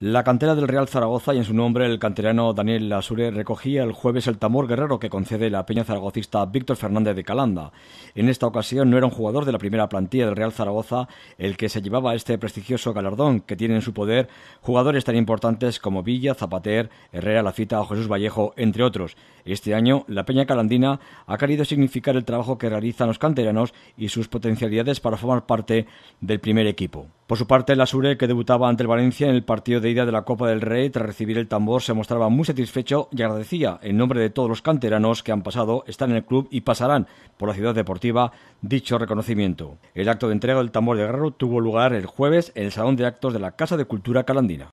La cantera del Real Zaragoza y en su nombre el canterano Daniel Asure recogía el jueves el tamor guerrero que concede la peña zaragocista Víctor Fernández de Calanda. En esta ocasión no era un jugador de la primera plantilla del Real Zaragoza el que se llevaba este prestigioso galardón que tiene en su poder jugadores tan importantes como Villa, Zapater, Herrera, Lafita o Jesús Vallejo, entre otros. Este año la peña calandina ha querido significar el trabajo que realizan los canteranos y sus potencialidades para formar parte del primer equipo. Por su parte, el Asure, que debutaba ante el Valencia en el partido de ida de la Copa del Rey tras recibir el tambor, se mostraba muy satisfecho y agradecía, en nombre de todos los canteranos que han pasado, están en el club y pasarán por la ciudad deportiva dicho reconocimiento. El acto de entrega del tambor de Guerrero tuvo lugar el jueves en el Salón de Actos de la Casa de Cultura Calandina.